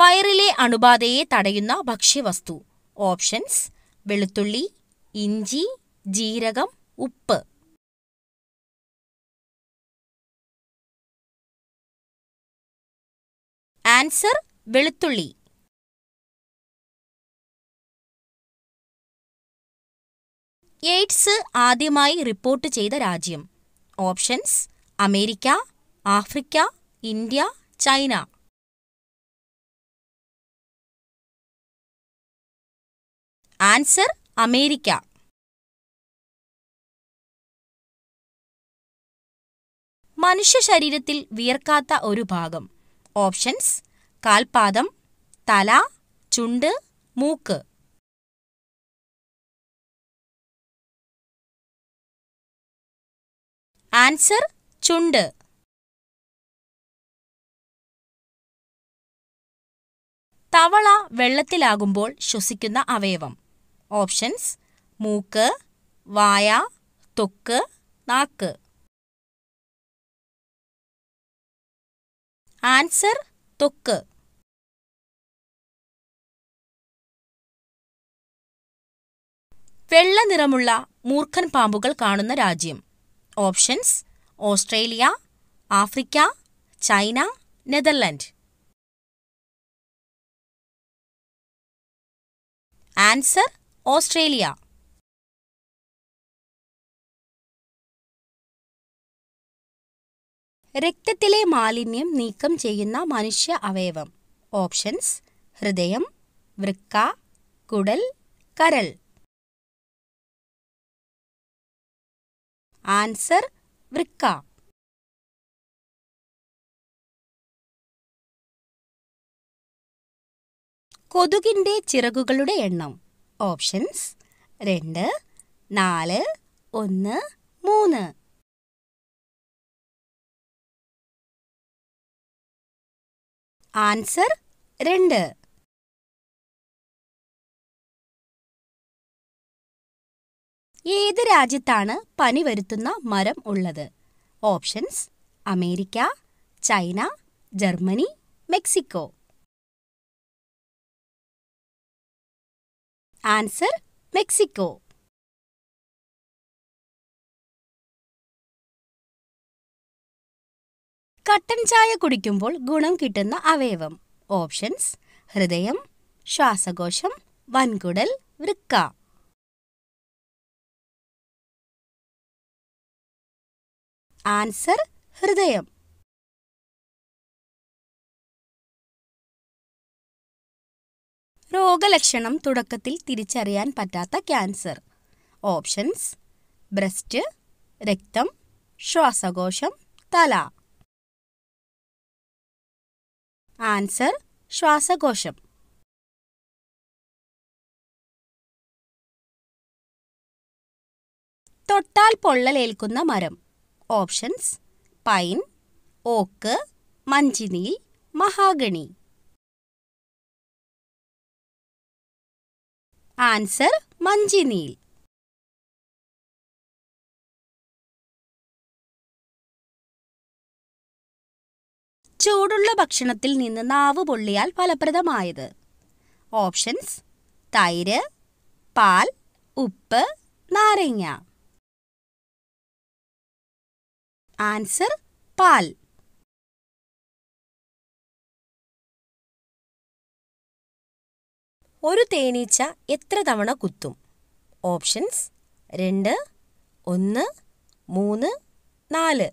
വയറിലെ അണുബാധയെ തടയുന്ന ഭക്ഷ്യവസ്തു ഓപ്ഷൻസ് വെളുത്തുള്ളി ഇഞ്ചി ജീരകം ഉപ്പ് ആൻസർ വെളുത്തുള്ളി എയ്ഡ്സ് ആദ്യമായി റിപ്പോർട്ട് ചെയ്ത രാജ്യം options America Africa India China answer America മനുഷ്യ ശരീരത്തിൽ വിയർക്കാത്ത ഒരു ഭാഗം ഓപ്ഷൻസ് കാൽപാദം തല ചുണ്ട് മൂക്ക് ആൻസർ ചുണ്ട് തവള വെള്ളത്തിലാകുമ്പോൾ ശ്വസിക്കുന്ന അവയവം ഓപ്ഷൻസ് മൂക്ക് വായ തൊക്ക് നാക്ക് ആൻസർ തൊക്ക് വെള്ള നിറമുള്ള മൂർഖൻ പാമ്പുകൾ കാണുന്ന രാജ്യം options Australia Africa China Netherland answer Australia രക്തത്തിലെ മാലിന്യം നീക്കം ചെയ്യുന്ന മനുഷ്യ അവയവം ഓപ്ഷൻസ് ഹൃദയം വൃക്ക കുടൽ കരൾ ആൻസർ വൃക്ക കൊതുകിന്റെ ചിറകുകളുടെ എണ്ണം ഓപ്ഷൻസ് രണ്ട് നാല് ഒന്ന് മൂന്ന് ആൻസർ രണ്ട് ഏത് രാജ്യത്താണ് പനി വരുത്തുന്ന മരം ഉള്ളത് options America China Germany Mexico answer Mexico കട്ടൻ ചായ കുടിക്കുമ്പോൾ ഗുണം കിട്ടുന്ന അവയവം ഓപ്ഷൻസ് ഹൃദയം ശ്വാസകോശം വൻകുടൽ വൃക്ക ആൻസർ ഹൃദയം രോഗലക്ഷണം തുടക്കത്തിൽ തിരിച്ചറിയാൻ പറ്റാത്ത ക്യാൻസർ ഓപ്ഷൻസ് ബ്രസ്റ്റ് രക്തം ശ്വാസകോശം തല ആൻസർ ശ്വാസകോശം തൊട്ടാൽ പൊള്ളലേൽക്കുന്ന മരം options pine oak manchineel mahogany answer manchineel ചൂടുള്ള ഭക്ഷണത്തിൽ നിന്ന് നാവ് പൊള്ളിയാൽ ഫലപ്രദമായത് ഓപ്ഷൻസ് തൈര് പാൽ ഉപ്പ് നാരങ്ങ ആൻസർ പാൽ ഒരു തേനീച്ച എത്ര തവണ കുത്തും ഓപ്ഷൻസ് രണ്ട് ഒന്ന് മൂന്ന് നാല്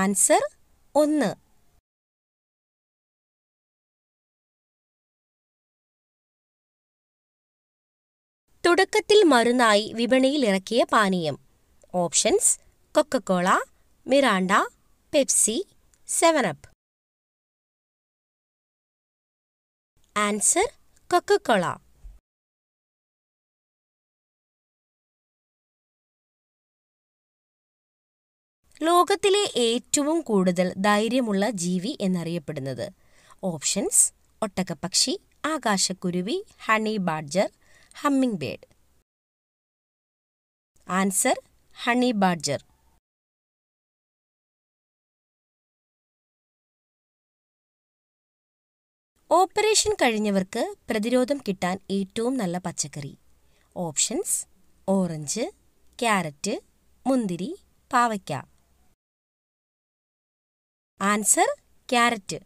ആൻസർ ഒന്ന് തുടക്കത്തിൽ മരുന്നായി വിപണിയിൽ ഇറക്കിയ പാനീയം options Coca Cola Mirinda Pepsi Seven Up answer Coca Cola ലോകത്തിലെ ഏറ്റവും കൂടുതൽ ധൈര്യമുള്ള ജീവി എന്നറിയപ്പെടുന്നത് ഓപ്ഷൻസ് ഒട്ടകപ്പക്ഷി ആകാശക്കുരുവി honey badger hummingbird answer honey badger operation കഴിഞ്ഞവർക്ക് പ്രതിരോധം കിട്ടാൻ ഏറ്റവും നല്ല പച്ചക്കറി ഓപ്ഷൻസ് ഓറഞ്ച് ക്യാരറ്റ് മുന്തിരി പാവയ്ക്ക ആൻസർ ക്യാരറ്റ്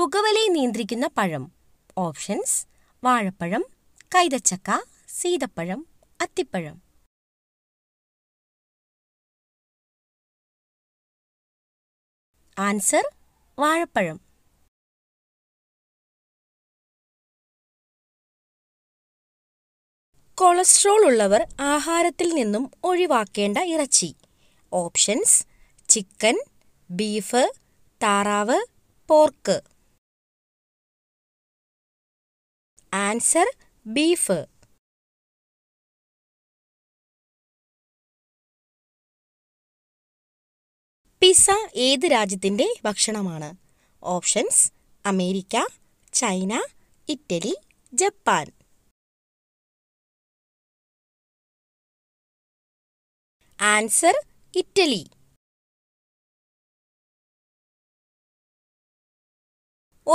പുകവലി നിയന്ത്രിക്കുന്ന പഴം ഓപ്ഷൻസ് വാഴപ്പഴം കൈതച്ചക്ക സീതപ്പഴം അത്തിപ്പഴം ആൻസർ വാഴപ്പഴം കൊളസ്ട്രോൾ ഉള്ളവർ ആഹാരത്തിൽ നിന്നും ഒഴിവാക്കേണ്ട ഇറച്ചി ഓപ്ഷൻസ് ചിക്കൻ ബീഫ് താറാവ് പോർക്ക് ആൻസർ ബീഫ് പിസ ഏത് രാജ്യത്തിൻ്റെ ഭക്ഷണമാണ് options America China Italy Japan answer Italy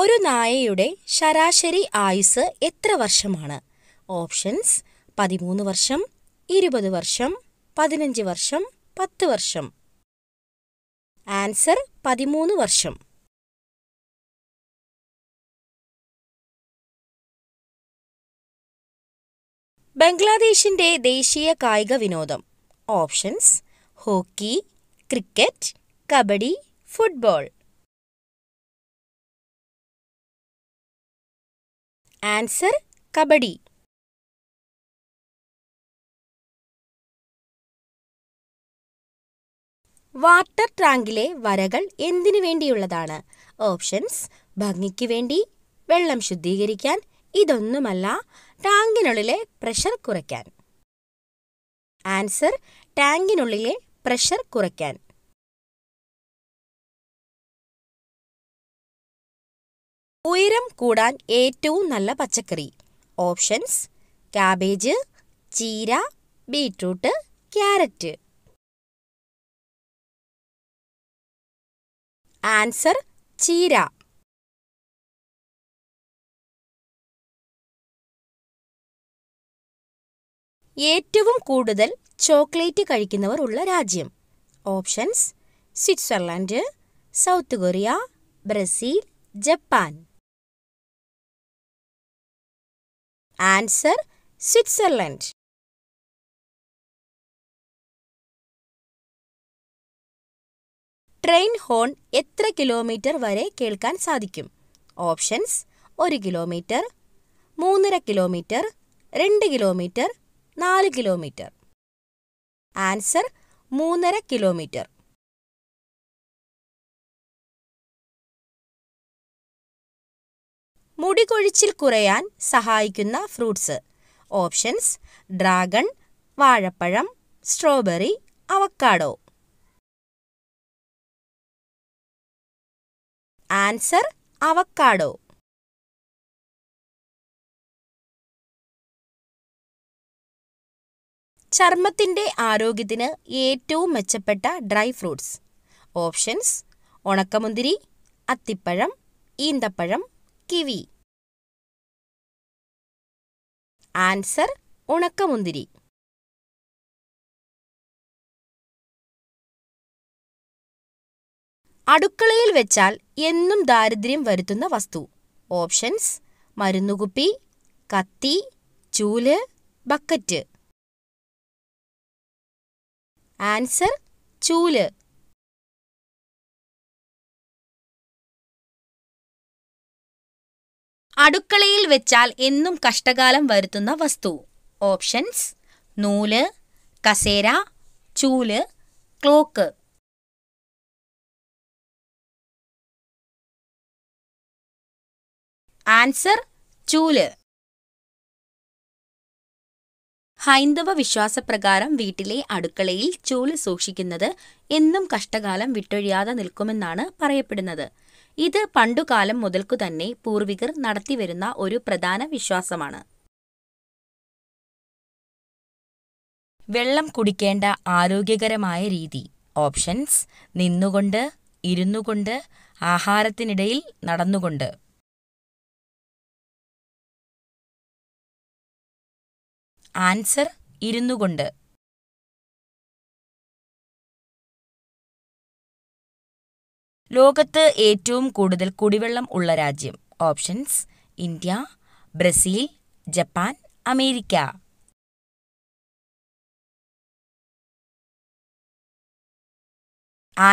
ഒരു നായയുടെ ശരാശരി ആയുസ് എത്ര വർഷമാണ് ഓപ്ഷൻസ് പതിമൂന്ന് വർഷം ഇരുപത് വർഷം പതിനഞ്ച് വർഷം പത്ത് വർഷം ആൻസർ പതിമൂന്ന് വർഷം ബംഗ്ലാദേശിന്റെ ദേശീയ കായിക വിനോദം options hockey cricket kabaddi football answer kabaddi water ടാങ്കിലെ വരകൾ എന്തിനു വേണ്ടിയുള്ളതാണ് ഓപ്ഷൻസ് ഭംഗിക്ക് വേണ്ടി വെള്ളം ശുദ്ധീകരിക്കാൻ ഇതൊന്നുമല്ല ടാങ്കിനുള്ളിലെ പ്രഷർ കുറയ്ക്കാൻ ആൻസർ ടാങ്കിനുള്ളിലെ പ്രഷർ കുറയ്ക്കാൻ ഉയരം കൂടാൻ ഏറ്റവും നല്ല പച്ചക്കറി ഓപ്ഷൻസ് കാബേജ് ചീര ബീട്രൂട്ട് ക്യാരറ്റ് ആൻസർ ചീര ഏറ്റവും കൂടുതൽ ചോക്ലേറ്റ് കഴിക്കുന്നവർ ഉള്ള രാജ്യം options Switzerland South Korea Brazil Japan answer Switzerland train horn എത്ര കിലോമീറ്റർ വരെ കേൾക്കാൻ സാധിക്കും ഓപ്ഷൻസ് ഒരു കിലോമീറ്റർ മൂന്നര കിലോമീറ്റർ രണ്ട് കിലോമീറ്റർ നാല് കിലോമീറ്റർ ആൻസർ മൂന്നര കിലോമീറ്റർ മുടികൊഴിച്ചിൽ കുറയാൻ സഹായിക്കുന്ന ഫ്രൂട്ട്സ് ഓപ്ഷൻസ് ഡ്രാഗൺ വാഴപ്പഴം സ്ട്രോബെറി അവക്കാഡോ ആൻസർ അവക്കാഡോ ചർമ്മത്തിൻ്റെ ആരോഗ്യത്തിന് ഏറ്റവും മെച്ചപ്പെട്ട ഡ്രൈ ഫ്രൂട്ട്സ് ഓപ്ഷൻസ് ഉണക്കമുന്തിരി അത്തിപ്പഴം ഈന്തപ്പഴം കിവി ആൻസർ ഉണക്കമുന്തിരി അടുക്കളയിൽ വെച്ചാൽ എന്നും ദാരിദ്ര്യം വരുത്തുന്ന വസ്തു ഓപ്ഷൻസ് മരുന്നുകുപ്പി കത്തി ചൂല് ബക്കറ്റ് ആൻസർ ചൂല് അടുക്കളയിൽ വെച്ചാൽ എന്നും കഷ്ടകാലം വരുത്തുന്ന വസ്തു ഓപ്ഷൻസ് നൂല് കസേര ചൂല് ക്ലോക്ക് ആൻസർ ചൂല് ഹൈന്ദവ വിശ്വാസപ്രകാരം വീട്ടിലെ അടുക്കളയിൽ ചൂല് സൂക്ഷിക്കുന്നത് എന്നും കഷ്ടകാലം വിട്ടൊഴിയാതെ നിൽക്കുമെന്നാണ് പറയപ്പെടുന്നത് ഇത് പണ്ടുകാലം മുതൽക്കു തന്നെ പൂർവികർ നടത്തിവരുന്ന ഒരു പ്രധാന വിശ്വാസമാണ് വെള്ളം കുടിക്കേണ്ട ആരോഗ്യകരമായ രീതി ഓപ്ഷൻസ് നിന്നുകൊണ്ട് ഇരുന്നുകൊണ്ട് ആഹാരത്തിനിടയിൽ നടന്നുകൊണ്ട് ആൻസർ കൊണ്ട് ലോകത്ത് ഏറ്റവും കൂടുതൽ കുടിവെള്ളം ഉള്ള രാജ്യം options India Brazil Japan America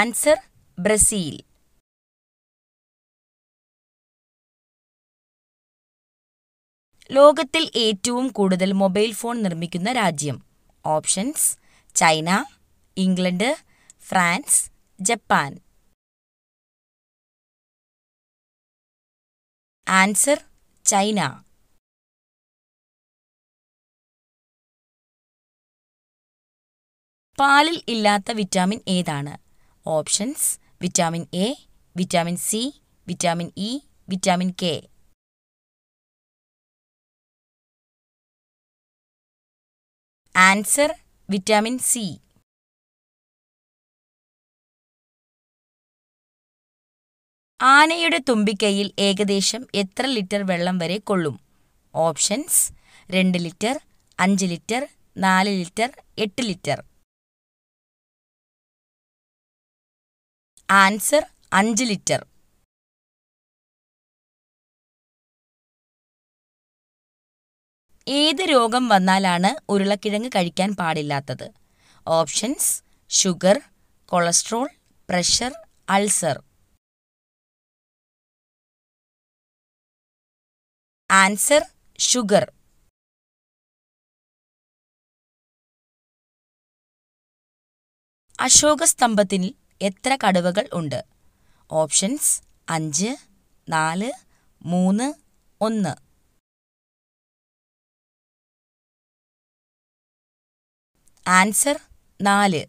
answer Brazil ലോകത്തിൽ ഏറ്റവും കൂടുതൽ മൊബൈൽ ഫോൺ നിർമ്മിക്കുന്ന രാജ്യം options China England France Japan answer China പാലിൽ ഇല്ലാത്ത വിറ്റാമിൻ ഏതാണ് options vitamin A vitamin C vitamin E vitamin K answer vitamin C ആനയുടെ തുമ്പിക്കൈയിൽ ഏകദേശം എത്ര ലിറ്റർ വെള്ളം വരെ കൊള്ളും ഓപ്ഷൻസ് രണ്ട് ലിറ്റർ അഞ്ച് ലിറ്റർ നാല് ലിറ്റർ എട്ട് ലിറ്റർ ആൻസർ അഞ്ച് ലിറ്റർ ഏത് രോഗം വന്നാലാണ് ഉരുളക്കിഴങ്ങ് കഴിക്കാൻ പാടില്ലാത്തത് options sugar cholesterol pressure ulcer answer sugar അശോകസ്തംഭത്തിൽ എത്ര കടുവകൾ ഉണ്ട് ഓപ്ഷൻസ് അഞ്ച് നാല് മൂന്ന് ഒന്ന് ആൻസർ നാല്